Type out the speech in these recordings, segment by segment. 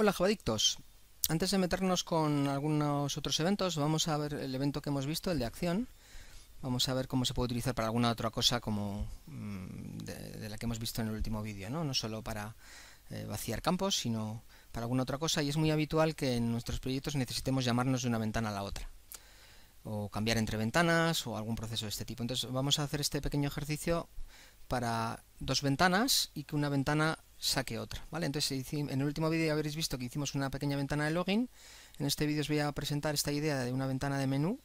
Hola Javadictos. Antes de meternos con algunos otros eventos, vamos a ver el evento que hemos visto, el de acción. Vamos a ver cómo se puede utilizar para alguna otra cosa como mm, de, la que hemos visto en el último vídeo, ¿no? No solo para eh, vaciar campos, sino para alguna otra cosa. Y es muy habitual que en nuestros proyectos necesitemos llamarnos de una ventana a la otra. O cambiar entre ventanas o algún proceso de este tipo. Entonces vamos a hacer este pequeño ejercicio para dos ventanas y que una ventana saque otra. ¿vale? Entonces en el último vídeo habréis visto que hicimos una pequeña ventana de login. En este vídeo os voy a presentar esta idea de una ventana de menú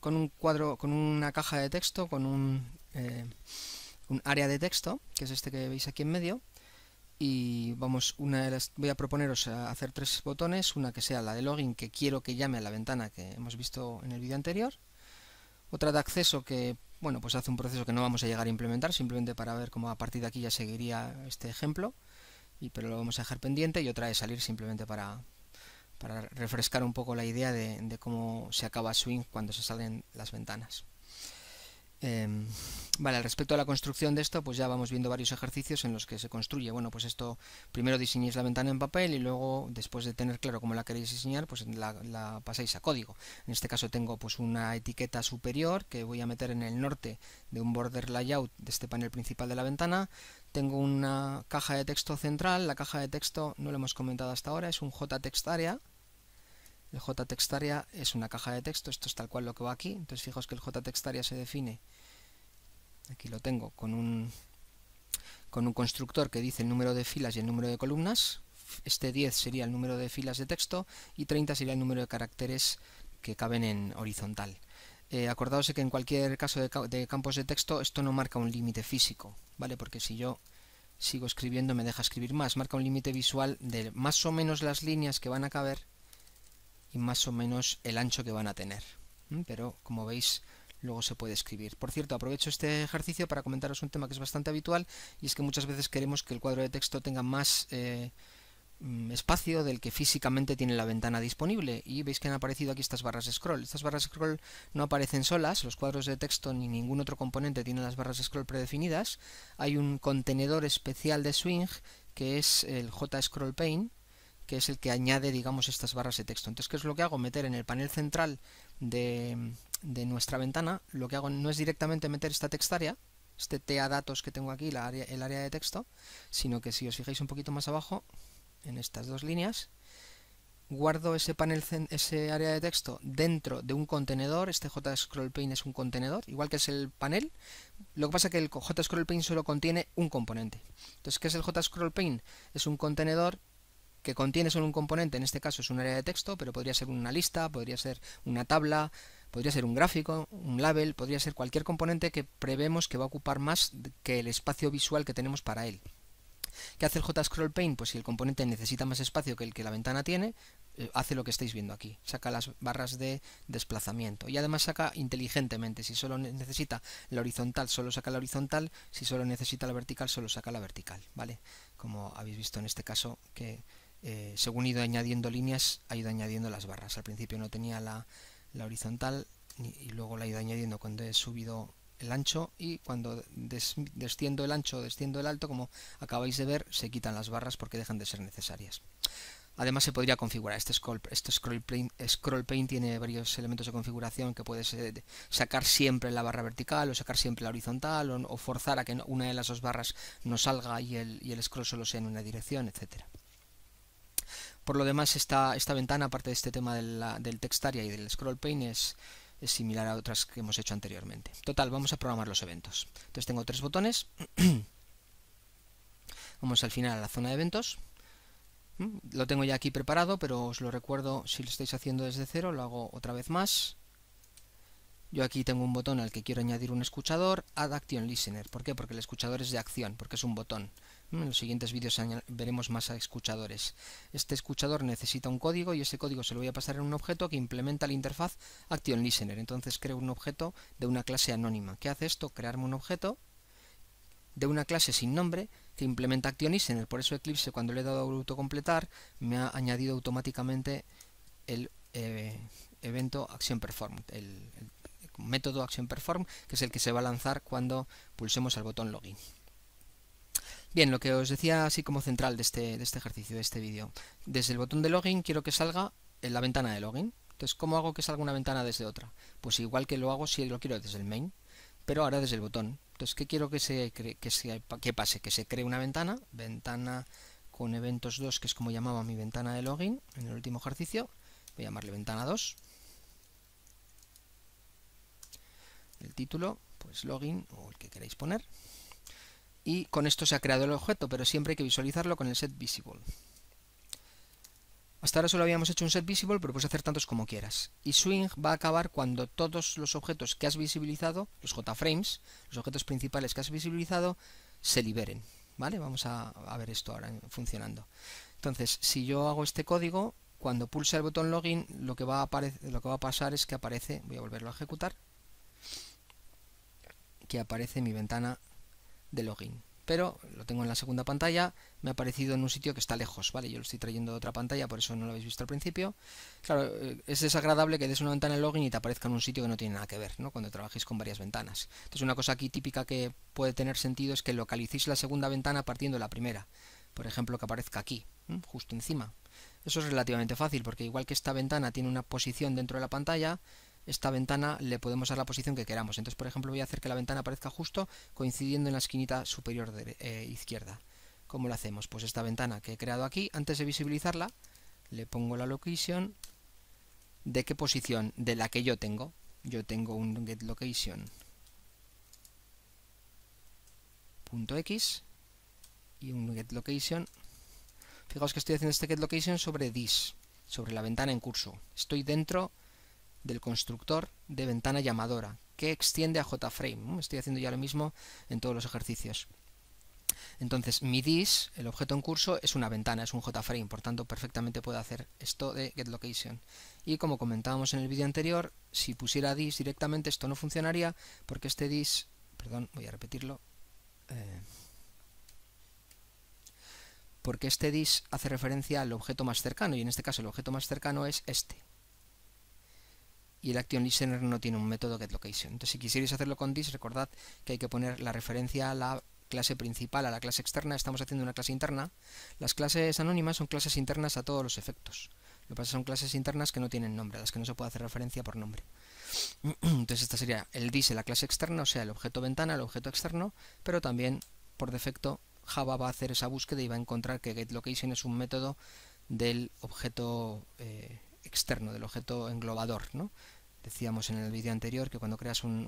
con un cuadro, con una caja de texto, con un, eh, un área de texto, que es este que veis aquí en medio. Y vamos, una de las, voy a proponeros a eh, hacer tres botones, una que sea la de login que quiero que llame a la ventana que hemos visto en el vídeo anterior, otra de acceso que bueno, pues hace un proceso que no vamos a llegar a implementar, simplemente para ver cómo a partir de aquí ya seguiría este ejemplo, y, pero lo vamos a dejar pendiente, y otra vez salir simplemente para, refrescar un poco la idea de cómo se acaba swing cuando se salen las ventanas. Eh, vale, respecto a la construcción de esto, pues ya vamos viendo varios ejercicios en los que se construye. Bueno, pues esto, primero diseñéis la ventana en papel y luego, después de tener claro cómo la queréis diseñar, pues la, pasáis a código. En este caso tengo pues una etiqueta superior que voy a meter en el norte de un border layout de este panel principal de la ventana. Tengo una caja de texto central, la caja de texto no lo hemos comentado hasta ahora, es un text area el textaria es una caja de texto, esto es tal cual lo que va aquí. Entonces fijos que el textaria se define, aquí lo tengo, con un, con un constructor que dice el número de filas y el número de columnas. Este 10 sería el número de filas de texto y 30 sería el número de caracteres que caben en horizontal. Eh, acordaos que en cualquier caso de, de, campos de texto esto no marca un límite físico, ¿vale? Porque si yo sigo escribiendo me deja escribir más, marca un límite visual de más o menos las líneas que van a caber y más o menos el ancho que van a tener. Pero como veis luego se puede escribir. Por cierto, aprovecho este ejercicio para comentaros un tema que es bastante habitual y es que muchas veces queremos que el cuadro de texto tenga más eh, mm, espacio del que físicamente tiene la ventana disponible y veis que han aparecido aquí estas barras de scroll. Estas barras de scroll no aparecen solas, los cuadros de texto ni ningún otro componente tienen las barras de scroll predefinidas. Hay un contenedor especial de swing que es el JScrollPane que es el que añade, digamos, estas barras de texto. Entonces, ¿qué es lo que hago? Meter en el panel central de, nuestra ventana, lo que hago no es directamente meter esta textarea, este TA datos que tengo aquí, el área de texto, sino que si os fijáis un poquito más abajo, en estas dos líneas, guardo ese panel, ese área de texto dentro de un contenedor, este JScrollPane es un contenedor, igual que es el panel, lo que pasa es que el JScrollPane solo contiene un componente. Entonces, ¿qué es el JScrollPane? Es un contenedor que contiene solo un componente, en este caso es un área de texto, pero podría ser una lista, podría ser una tabla, podría ser un gráfico, un label, podría ser cualquier componente que prevemos que va a ocupar más que el espacio visual que tenemos para él. ¿Qué hace el JScrollPane? Pues si el componente necesita más espacio que el que la ventana tiene, eh, hace lo que estáis viendo aquí, saca las barras de desplazamiento y además saca inteligentemente, si solo necesita la horizontal, solo saca la horizontal, si solo necesita la vertical, solo saca la vertical, ¿vale? Como habéis visto en este caso que eh, según he ido añadiendo líneas, ha ido añadiendo las barras. Al principio no tenía la, horizontal y luego la he ido añadiendo cuando he subido el ancho y cuando desciendo el ancho o desciendo el alto, como acabáis de ver, se quitan las barras porque dejan de ser necesarias. Además se podría configurar, este scroll, este scroll, tiene varios elementos de configuración que puedes eh, sacar siempre la barra vertical o sacar siempre la horizontal o, forzar a que una de las dos barras no salga y el, y el scroll solo sea en una dirección, etcétera. Por lo demás, esta, esta ventana, aparte de este tema del text y del scroll pane, es, es similar a otras que hemos hecho anteriormente. Total, vamos a programar los eventos. Entonces tengo tres botones. vamos al final a la zona de eventos. Mm, lo tengo ya aquí preparado, pero os lo recuerdo, si lo estáis haciendo desde cero, lo hago otra vez más. Yo aquí tengo un botón al que quiero añadir un escuchador, Add Action Listener. ¿Por qué? Porque el escuchador es de acción, porque es un botón. Mm, en los siguientes vídeos veremos más a escuchadores. Este escuchador necesita un código y ese código se lo voy a pasar en un objeto que implementa la interfaz Action Listener. Entonces creo un objeto de una clase anónima. ¿Qué hace esto? Crearme un objeto de una clase sin nombre que implementa Action Listener. Por eso Eclipse cuando le he dado a autocompletar me ha añadido automáticamente el eh, evento Action Performed, método Action Perform, que es el que se va a lanzar cuando pulsemos el botón Login. Bien, lo que os decía así como central este, de este, ejercicio, de este vídeo. Desde el botón de Login quiero que salga la ventana de Login. Entonces, ¿cómo hago que salga una ventana desde otra? Pues igual que lo hago si lo quiero desde el main, pero ahora desde el botón. Entonces, ¿qué quiero que, se que, que pase? Que se cree una ventana, ventana con eventos 2, que es como llamaba mi ventana de login en el último ejercicio. Voy a llamarle ventana 2. el título, pues login o el que queráis poner. Y con esto se ha creado el objeto, pero siempre hay que visualizarlo con el set visible. Hasta ahora solo habíamos hecho un set visible, pero puedes hacer tantos como quieras. Y swing va a acabar cuando todos los objetos que has visibilizado, los JFrames, los objetos principales que has visibilizado, se liberen. ¿Vale? Vamos a, ver esto ahora funcionando. Entonces, si yo hago este código, cuando pulse el botón login, lo que, va a lo que va a pasar es que aparece, voy a volverlo a ejecutar, que aparece mi ventana de login. Pero lo tengo en la segunda pantalla, me ha aparecido en un sitio que está lejos, ¿vale? Yo lo estoy trayendo de otra pantalla, por eso no lo habéis visto al principio. Claro, eh, es desagradable que des una ventana de login y te aparezca en un sitio que no tiene nada que ver, ¿no? Cuando trabajéis con varias ventanas. Entonces una cosa aquí típica que puede tener sentido es que localicéis la segunda ventana partiendo de la primera. Por ejemplo, que aparezca aquí, justo encima. Eso es relativamente fácil, porque igual que esta ventana tiene una posición dentro de la pantalla, esta ventana le podemos dar la posición que queramos. Entonces, por ejemplo, voy a hacer que la ventana aparezca justo coincidiendo en la esquinita superior eh, izquierda. ¿Cómo lo hacemos? Pues esta ventana que he creado aquí, antes de visibilizarla, le pongo la location. ¿De qué posición? De la que yo tengo. Yo tengo un get location x y un get location. Fijaos que estoy haciendo este get location sobre this, sobre la ventana en curso. Estoy dentro del constructor de ventana llamadora, que extiende a JFrame. Estoy haciendo ya lo mismo en todos los ejercicios. Entonces, mi dis, el objeto en curso, es una ventana, es un JFrame, por tanto, perfectamente puedo hacer esto de getLocation. Y como comentábamos en el vídeo anterior, si pusiera dis directamente, esto no funcionaría, porque este dis, perdón, voy a repetirlo, eh, porque este dis hace referencia al objeto más cercano, y en este caso el objeto más cercano es este y el Action Listener no tiene un método getLocation. Entonces, si quisierais hacerlo con this, recordad que hay que poner la referencia a la clase principal, a la clase externa. Estamos haciendo una clase interna. Las clases anónimas son clases internas a todos los efectos. Lo que pasa son clases internas que no tienen nombre, a las que no se puede hacer referencia por nombre. Entonces esta sería el en la clase externa, o sea, el objeto ventana, el objeto externo, pero también, por defecto, Java va a hacer esa búsqueda y va a encontrar que getLocation es un método del objeto eh, externo, del objeto englobador, ¿no? Decíamos en el vídeo anterior que cuando creas un,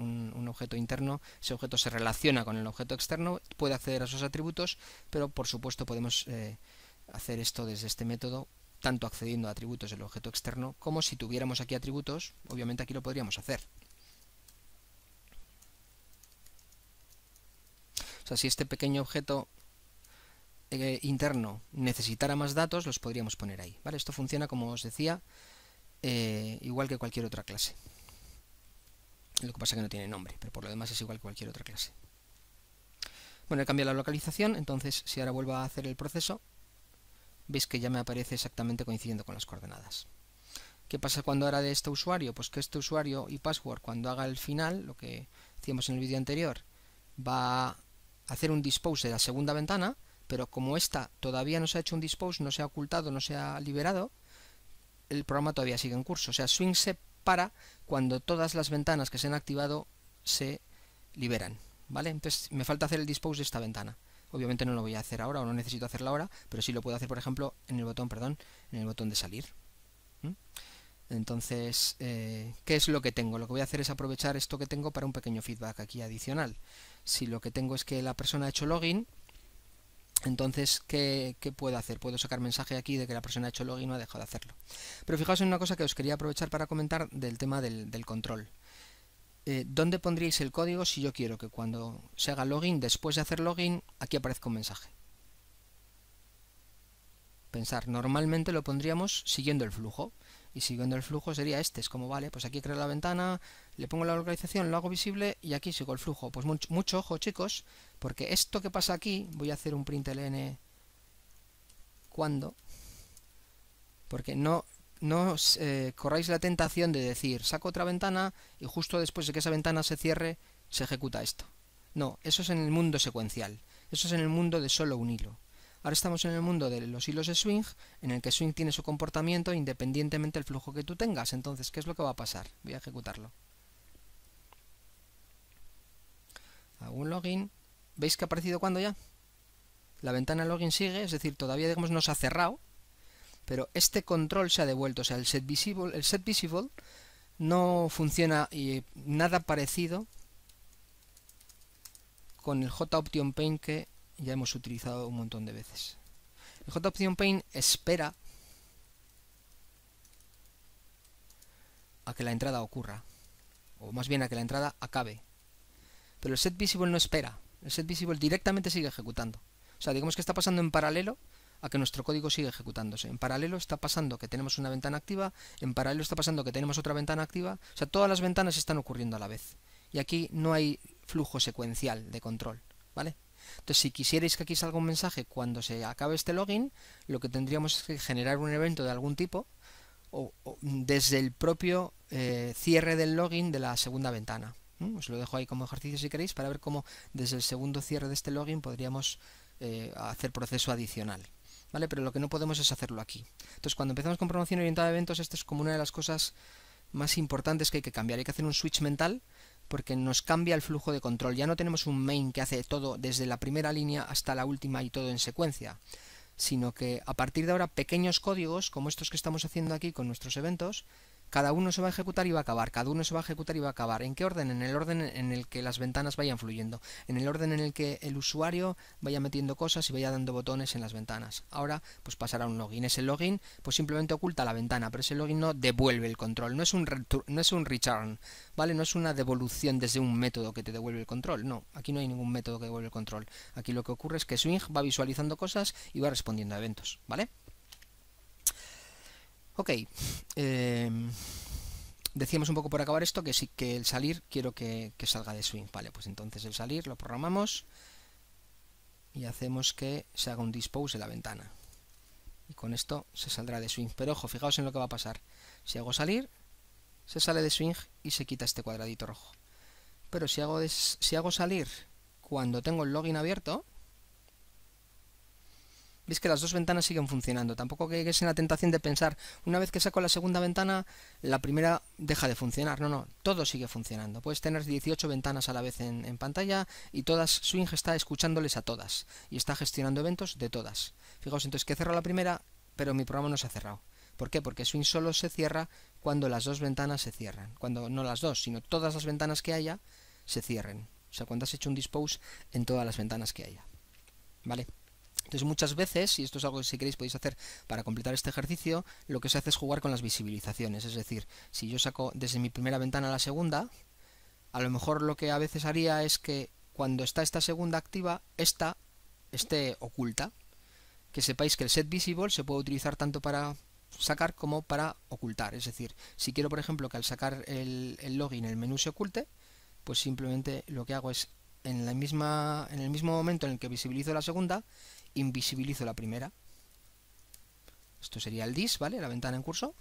objeto interno, ese objeto se relaciona con el objeto externo, puede acceder a esos atributos, pero por supuesto podemos eh, hacer esto desde este método, tanto accediendo a atributos del objeto externo, como si tuviéramos aquí atributos, obviamente aquí lo podríamos hacer. O sea, si este pequeño objeto eh, interno necesitara más datos, los podríamos poner ahí. ¿vale? Esto funciona, como os decía, eh, igual que cualquier otra clase. Lo que pasa es que no tiene nombre, pero por lo demás es igual que cualquier otra clase. Bueno, he cambiado la localización, entonces si ahora vuelvo a hacer el proceso, veis que ya me aparece exactamente coincidiendo con las coordenadas. ¿Qué pasa cuando ahora de este usuario? Pues que este usuario y password cuando haga el final, lo que hacíamos en el vídeo anterior, va a hacer un dispose de la segunda ventana, pero como esta todavía no se ha hecho un dispose, no se ha ocultado, no se ha liberado, el programa todavía sigue en curso. O sea, Swing se para cuando todas las ventanas que se han activado se liberan. ¿Vale? Entonces me falta hacer el dispose de esta ventana. Obviamente no lo voy a hacer ahora o no necesito hacerlo ahora, pero sí lo puedo hacer, por ejemplo, en el botón, perdón, en el botón de salir. Entonces, eh, ¿qué es lo que tengo? Lo que voy a hacer es aprovechar esto que tengo para un pequeño feedback aquí adicional. Si lo que tengo es que la persona ha hecho login, entonces, ¿qué, puedo hacer? Puedo sacar mensaje aquí de que la persona ha hecho login o ha dejado de hacerlo. Pero fijaos en una cosa que os quería aprovechar para comentar del tema del, control. Eh, ¿Dónde pondríais el código si yo quiero que cuando se haga login, después de hacer login, aquí aparezca un mensaje? Pensar, normalmente lo pondríamos siguiendo el flujo. Y siguiendo el flujo sería este, es como, vale, pues aquí creo la ventana, le pongo la localización, lo hago visible y aquí sigo el flujo. Pues mucho ojo chicos, porque esto que pasa aquí, voy a hacer un println cuando, porque no, no eh, corráis la tentación de decir, saco otra ventana y justo después de que esa ventana se cierre, se ejecuta esto. No, eso es en el mundo secuencial, eso es en el mundo de solo un hilo. Ahora estamos en el mundo de los hilos de swing, en el que swing tiene su comportamiento independientemente del flujo que tú tengas. Entonces, ¿qué es lo que va a pasar? Voy a ejecutarlo. Hago un login ¿Veis que ha aparecido cuando ya? La ventana login sigue, es decir, todavía digamos, no se ha cerrado, pero este control se ha devuelto. O sea, el set visible, el set visible no funciona y nada parecido con el option que ya hemos utilizado un montón de veces. El option espera a que la entrada ocurra, o más bien a que la entrada acabe. Pero el set visible no espera el set visible directamente sigue ejecutando. O sea, digamos que está pasando en paralelo a que nuestro código sigue ejecutándose. En paralelo está pasando que tenemos una ventana activa, en paralelo está pasando que tenemos otra ventana activa. O sea, todas las ventanas están ocurriendo a la vez. Y aquí no hay flujo secuencial de control, ¿vale? Entonces, si quisierais que aquí salga un mensaje cuando se acabe este login, lo que tendríamos es que generar un evento de algún tipo o, desde el propio eh, cierre del login de la segunda ventana. Os lo dejo ahí como ejercicio si queréis para ver cómo desde el segundo cierre de este login podríamos eh, hacer proceso adicional. ¿Vale? Pero lo que no podemos es hacerlo aquí. Entonces cuando empezamos con promoción orientada a eventos, esto es como una de las cosas más importantes que hay que cambiar. Hay que hacer un switch mental porque nos cambia el flujo de control. Ya no tenemos un main que hace todo desde la primera línea hasta la última y todo en secuencia, sino que a partir de ahora pequeños códigos, como estos que estamos haciendo aquí con nuestros eventos, cada uno se va a ejecutar y va a acabar, cada uno se va a ejecutar y va a acabar. ¿En qué orden? En el orden en el que las ventanas vayan fluyendo, en el orden en el que el usuario vaya metiendo cosas y vaya dando botones en las ventanas. Ahora pues pasará un login. Ese login pues simplemente oculta la ventana, pero ese login no devuelve el control, no es un, no es un return, ¿vale? No es una devolución desde un método que te devuelve el control, no, aquí no hay ningún método que devuelve el control. Aquí lo que ocurre es que Swing va visualizando cosas y va respondiendo a eventos, ¿vale? Ok. Em, decíamos un poco por acabar esto que sí que el salir quiero que, salga de swing. Vale, pues entonces el salir lo programamos y hacemos que se haga un dispose en la ventana. Y con esto se saldrá de swing. Pero ojo, fijaos en lo que va a pasar. Si hago salir, se sale de swing y se quita este cuadradito rojo. Pero si hago, si hago salir cuando tengo el login abierto, veis que las dos ventanas siguen funcionando. Tampoco que llegues en la tentación de pensar, una vez que saco la segunda ventana, la primera deja de funcionar. No, no, todo sigue funcionando. Puedes tener 18 ventanas a la vez en, en pantalla y todas, Swing está escuchándoles a todas y está gestionando eventos de todas. Fijaos entonces que cerro la primera, pero mi programa no se ha cerrado. ¿Por qué? Porque Swing solo se cierra cuando las dos ventanas se cierran. Cuando no las dos, sino todas las ventanas que haya se cierren. O sea, cuando has hecho un dispose en todas las ventanas que haya. ¿Vale? Entonces muchas veces, y esto es algo que si queréis podéis hacer para completar este ejercicio, lo que se hace es jugar con las visibilizaciones, es decir, si yo saco desde mi primera ventana a la segunda, a lo mejor lo que a veces haría es que cuando está esta segunda activa, esta esté oculta, que sepáis que el set visible se puede utilizar tanto para sacar como para ocultar, es decir, si quiero por ejemplo que al sacar el, login el menú se oculte, pues simplemente lo que hago es en, la misma, en el mismo momento en el que visibilizo la segunda, invisibilizo la primera. Esto sería el dis, ¿vale? La ventana en curso.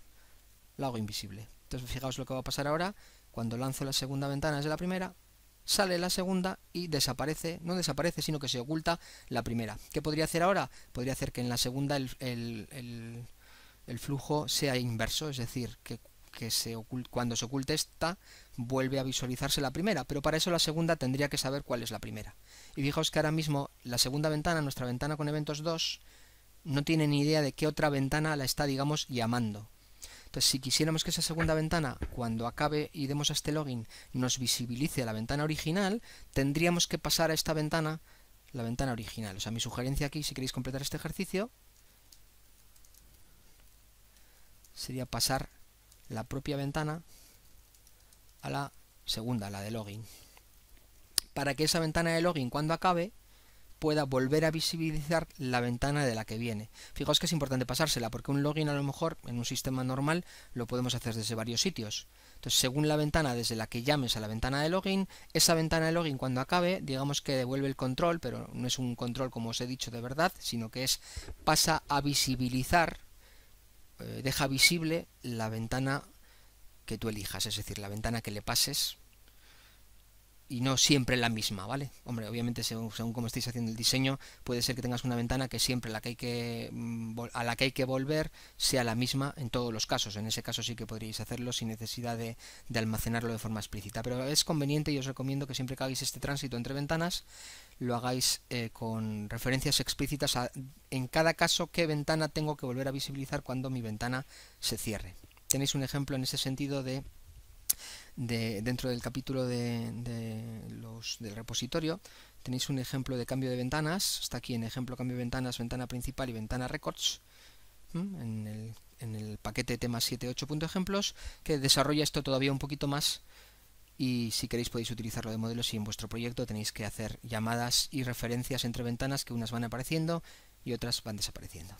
La hago invisible. Entonces fijaos lo que va a pasar ahora. Cuando lanzo la segunda ventana desde la primera, sale la segunda y desaparece, no desaparece, sino que se oculta la primera. ¿Qué podría hacer ahora? Podría hacer que en la segunda el, el, el flujo sea inverso, es decir, que que se cuando se oculte esta, vuelve a visualizarse la primera, pero para eso la segunda tendría que saber cuál es la primera. Y fijaos que ahora mismo la segunda ventana, nuestra ventana con eventos 2, no tiene ni idea de qué otra ventana la está, digamos, llamando. Entonces, si quisiéramos que esa segunda ventana, cuando acabe y demos a este login, nos visibilice la ventana original, tendríamos que pasar a esta ventana, la ventana original. O sea, mi sugerencia aquí, si queréis completar este ejercicio, sería pasar la propia ventana a la segunda, la de login. Para que esa ventana de login cuando acabe pueda volver a visibilizar la ventana de la que viene. Fijaos que es importante pasársela porque un login a lo mejor en un sistema normal lo podemos hacer desde varios sitios. Entonces, según la ventana desde la que llames a la ventana de login, esa ventana de login cuando acabe, digamos que devuelve el control, pero no es un control como os he dicho de verdad, sino que es pasa a visibilizar eh, deja visible la ventana que tú elijas, es decir, la ventana que le pases y no siempre la misma, ¿vale? Hombre, obviamente según, como estéis haciendo el diseño, puede ser que tengas una ventana que siempre la que hay que, mm, a la que hay que volver sea la misma en todos los casos. En ese caso sí que podríais hacerlo sin necesidad de, almacenarlo de forma explícita. Pero es conveniente y os recomiendo que siempre que hagáis este tránsito entre ventanas, lo hagáis eh, con referencias explícitas a, en cada caso qué ventana tengo que volver a visibilizar cuando mi ventana se cierre. Tenéis un ejemplo en ese sentido de dentro del capítulo de, los, del repositorio tenéis un ejemplo de cambio de ventanas, está aquí en ejemplo cambio de ventanas, ventana principal y ventana records, en el, en el paquete tema 78.ejemplos, que desarrolla esto todavía un poquito más y si queréis podéis utilizarlo de modelo si en vuestro proyecto tenéis que hacer llamadas y referencias entre ventanas que unas van apareciendo y otras van desapareciendo.